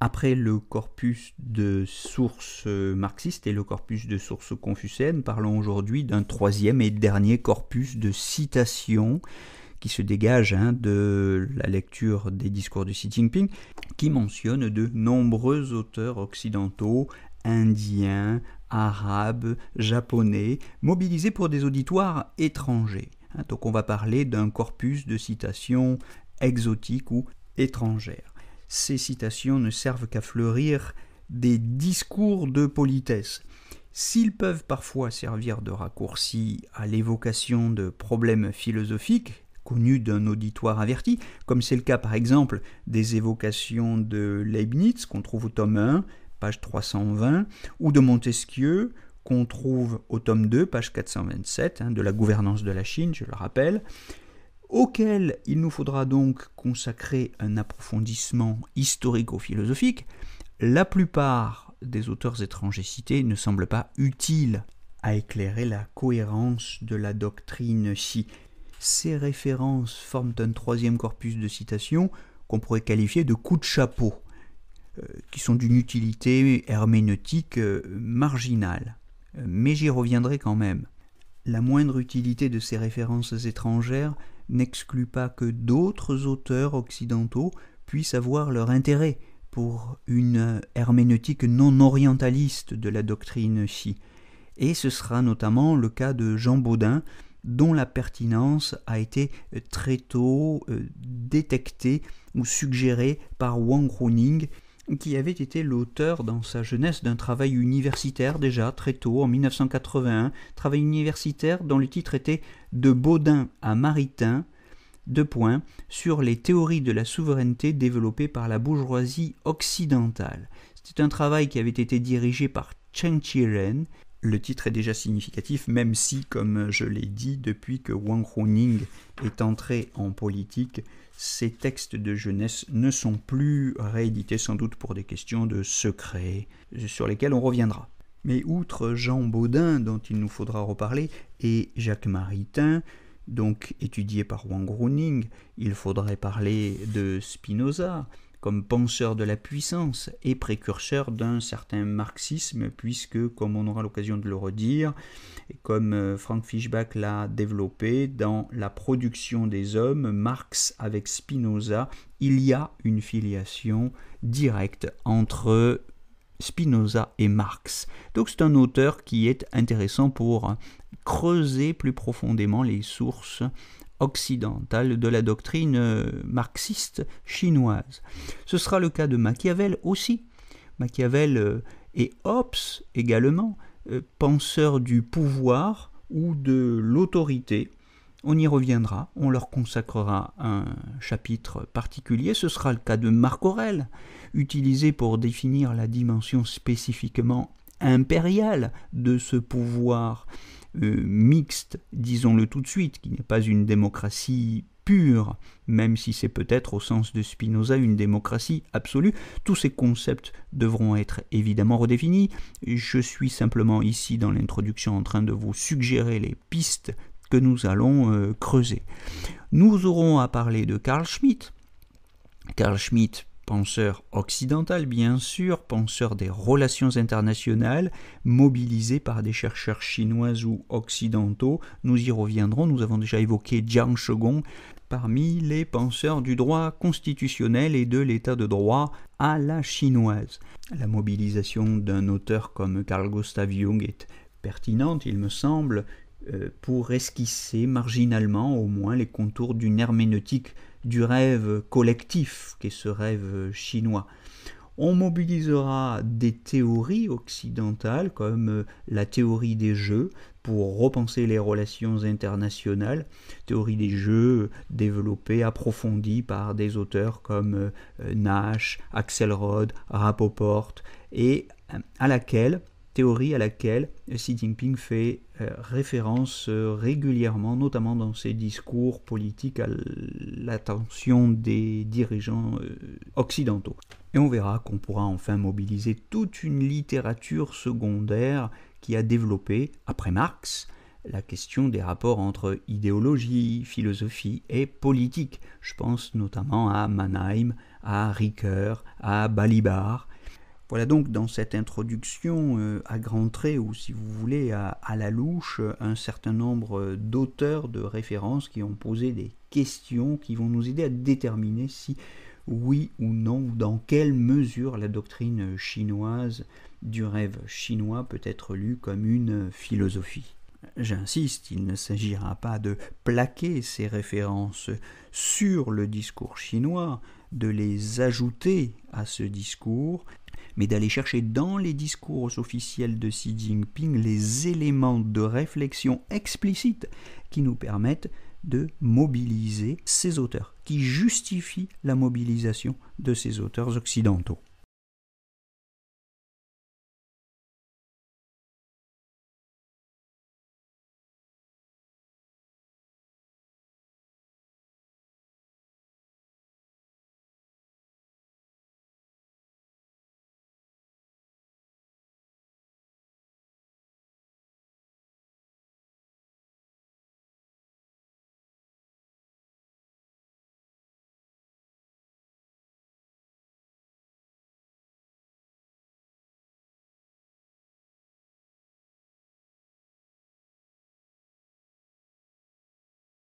Après le corpus de sources euh, marxistes et le corpus de sources confucéennes, parlons aujourd'hui d'un troisième et dernier corpus de citations qui se dégage hein, de la lecture des discours de Xi Jinping, qui mentionne de nombreux auteurs occidentaux, indiens, arabes, japonais, mobilisés pour des auditoires étrangers. Hein, donc on va parler d'un corpus de citations exotiques ou étrangères ces citations ne servent qu'à fleurir des discours de politesse. S'ils peuvent parfois servir de raccourci à l'évocation de problèmes philosophiques connus d'un auditoire averti, comme c'est le cas par exemple des évocations de Leibniz qu'on trouve au tome 1, page 320, ou de Montesquieu qu'on trouve au tome 2, page 427, hein, de la gouvernance de la Chine, je le rappelle, auquel il nous faudra donc consacrer un approfondissement historico-philosophique, la plupart des auteurs étrangers cités ne semblent pas utiles à éclairer la cohérence de la doctrine si ces références forment un troisième corpus de citations qu'on pourrait qualifier de coups de chapeau, euh, qui sont d'une utilité herméneutique euh, marginale. Euh, mais j'y reviendrai quand même. La moindre utilité de ces références étrangères n'exclut pas que d'autres auteurs occidentaux puissent avoir leur intérêt pour une herméneutique non orientaliste de la doctrine Xi. Et ce sera notamment le cas de Jean Baudin, dont la pertinence a été très tôt euh, détectée ou suggérée par Wang Runing, qui avait été l'auteur dans sa jeunesse d'un travail universitaire déjà très tôt, en 1981, travail universitaire dont le titre était De Baudin à Maritain, deux points, sur les théories de la souveraineté développées par la bourgeoisie occidentale. C'était un travail qui avait été dirigé par Cheng chi le titre est déjà significatif, même si, comme je l'ai dit, depuis que Wang Huning est entré en politique, ses textes de jeunesse ne sont plus réédités sans doute pour des questions de secret, euh, sur lesquelles on reviendra. Mais outre Jean Baudin, dont il nous faudra reparler, et Jacques Maritain, donc étudié par Wang Runing, il faudrait parler de Spinoza, comme penseur de la puissance et précurseur d'un certain marxisme, puisque, comme on aura l'occasion de le redire, et comme euh, Frank Fischbach l'a développé, dans la production des hommes, Marx avec Spinoza, il y a une filiation directe entre Spinoza et Marx. Donc c'est un auteur qui est intéressant pour creuser plus profondément les sources occidentale de la doctrine euh, marxiste chinoise. Ce sera le cas de Machiavel aussi. Machiavel euh, et Hobbes également, euh, penseurs du pouvoir ou de l'autorité. On y reviendra, on leur consacrera un chapitre particulier. Ce sera le cas de Marc Aurel, utilisé pour définir la dimension spécifiquement impériale de ce pouvoir euh, mixte, disons-le tout de suite, qui n'est pas une démocratie pure, même si c'est peut-être au sens de Spinoza une démocratie absolue. Tous ces concepts devront être évidemment redéfinis. Je suis simplement ici dans l'introduction en train de vous suggérer les pistes que nous allons euh, creuser. Nous aurons à parler de Carl Schmitt. Carl Schmitt, penseur occidental bien sûr, penseur des relations internationales, mobilisé par des chercheurs chinois ou occidentaux. Nous y reviendrons, nous avons déjà évoqué Jiang Shugong parmi les penseurs du droit constitutionnel et de l'état de droit à la chinoise. La mobilisation d'un auteur comme Carl Gustav Jung est pertinente, il me semble, euh, pour esquisser marginalement au moins les contours d'une herméneutique du rêve collectif, qu'est ce rêve chinois. On mobilisera des théories occidentales comme euh, la théorie des jeux pour repenser les relations internationales, théorie des jeux euh, développée, approfondie par des auteurs comme euh, Nash, Axelrod, Rapoport, et à laquelle théorie à laquelle Xi Jinping fait euh, référence euh, régulièrement, notamment dans ses discours politiques à l'attention des dirigeants euh, occidentaux. Et on verra qu'on pourra enfin mobiliser toute une littérature secondaire qui a développé, après Marx, la question des rapports entre idéologie, philosophie et politique. Je pense notamment à Mannheim, à Ricoeur, à Balibar, voilà donc dans cette introduction euh, à grand trait ou si vous voulez à, la louche, un certain nombre euh, d'auteurs de références qui ont posé des questions qui vont nous aider à déterminer si oui ou non, dans quelle mesure la doctrine chinoise du rêve chinois peut être lue comme une philosophie. J'insiste, il ne s'agira pas de plaquer ces références sur le discours chinois, de les ajouter à ce discours, mais d'aller chercher dans les discours officiels de Xi Jinping les éléments de réflexion explicites qui nous permettent de mobiliser ces auteurs, qui justifient la mobilisation de ces auteurs occidentaux.